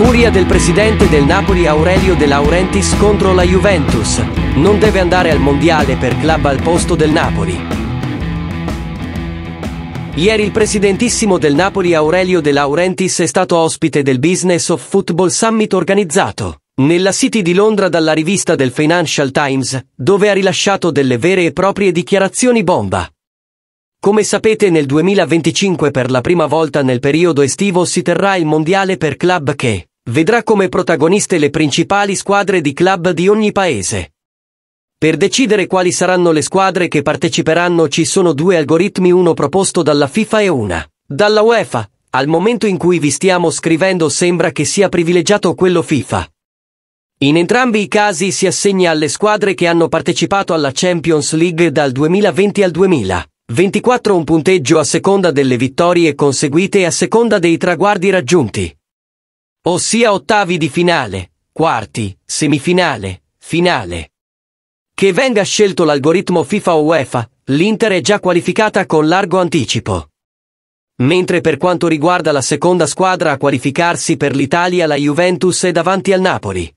Furia del presidente del Napoli Aurelio De Laurentiis contro la Juventus. Non deve andare al mondiale per club al posto del Napoli. Ieri il presidentissimo del Napoli Aurelio De Laurentiis è stato ospite del Business of Football Summit organizzato nella City di Londra dalla rivista del Financial Times, dove ha rilasciato delle vere e proprie dichiarazioni bomba. Come sapete nel 2025 per la prima volta nel periodo estivo si terrà il mondiale per club che, vedrà come protagoniste le principali squadre di club di ogni paese. Per decidere quali saranno le squadre che parteciperanno ci sono due algoritmi, uno proposto dalla FIFA e una dalla UEFA. Al momento in cui vi stiamo scrivendo sembra che sia privilegiato quello FIFA. In entrambi i casi si assegna alle squadre che hanno partecipato alla Champions League dal 2020 al 2024 un punteggio a seconda delle vittorie conseguite e a seconda dei traguardi raggiunti ossia ottavi di finale, quarti, semifinale, finale. Che venga scelto l'algoritmo FIFA o UEFA, l'Inter è già qualificata con largo anticipo. Mentre per quanto riguarda la seconda squadra a qualificarsi per l'Italia la Juventus è davanti al Napoli.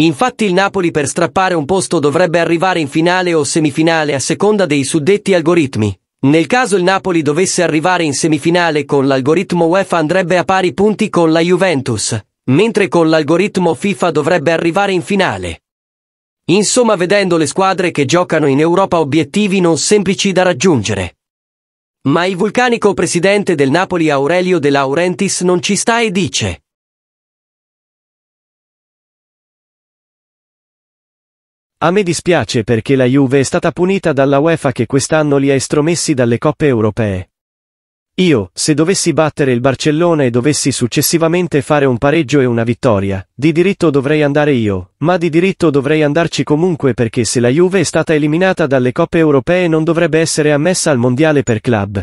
Infatti il Napoli per strappare un posto dovrebbe arrivare in finale o semifinale a seconda dei suddetti algoritmi, nel caso il Napoli dovesse arrivare in semifinale con l'algoritmo UEFA andrebbe a pari punti con la Juventus, mentre con l'algoritmo FIFA dovrebbe arrivare in finale. Insomma vedendo le squadre che giocano in Europa obiettivi non semplici da raggiungere. Ma il vulcanico presidente del Napoli Aurelio De Laurentiis non ci sta e dice A me dispiace perché la Juve è stata punita dalla UEFA che quest'anno li ha estromessi dalle coppe europee. Io, se dovessi battere il Barcellona e dovessi successivamente fare un pareggio e una vittoria, di diritto dovrei andare io, ma di diritto dovrei andarci comunque perché se la Juve è stata eliminata dalle coppe europee non dovrebbe essere ammessa al mondiale per club.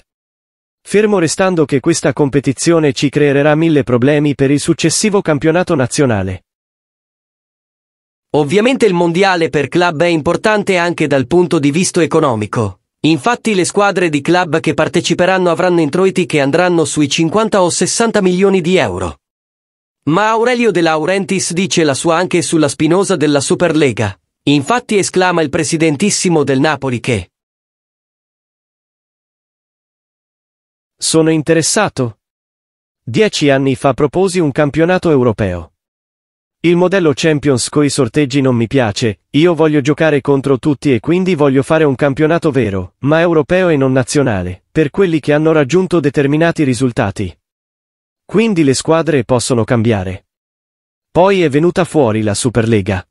Fermo restando che questa competizione ci creerà mille problemi per il successivo campionato nazionale. Ovviamente il mondiale per club è importante anche dal punto di vista economico. Infatti le squadre di club che parteciperanno avranno introiti che andranno sui 50 o 60 milioni di euro. Ma Aurelio De Laurentiis dice la sua anche sulla spinosa della Superlega. Infatti esclama il presidentissimo del Napoli che Sono interessato. Dieci anni fa proposi un campionato europeo. Il modello Champions coi sorteggi non mi piace, io voglio giocare contro tutti e quindi voglio fare un campionato vero, ma europeo e non nazionale, per quelli che hanno raggiunto determinati risultati. Quindi le squadre possono cambiare. Poi è venuta fuori la Superlega.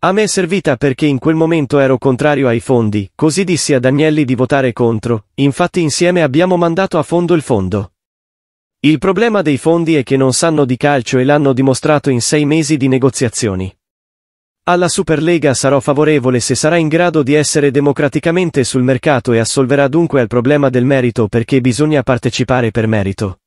A me è servita perché in quel momento ero contrario ai fondi, così dissi ad Agnelli di votare contro, infatti insieme abbiamo mandato a fondo il fondo. Il problema dei fondi è che non sanno di calcio e l'hanno dimostrato in sei mesi di negoziazioni. Alla Superlega sarò favorevole se sarà in grado di essere democraticamente sul mercato e assolverà dunque al problema del merito perché bisogna partecipare per merito.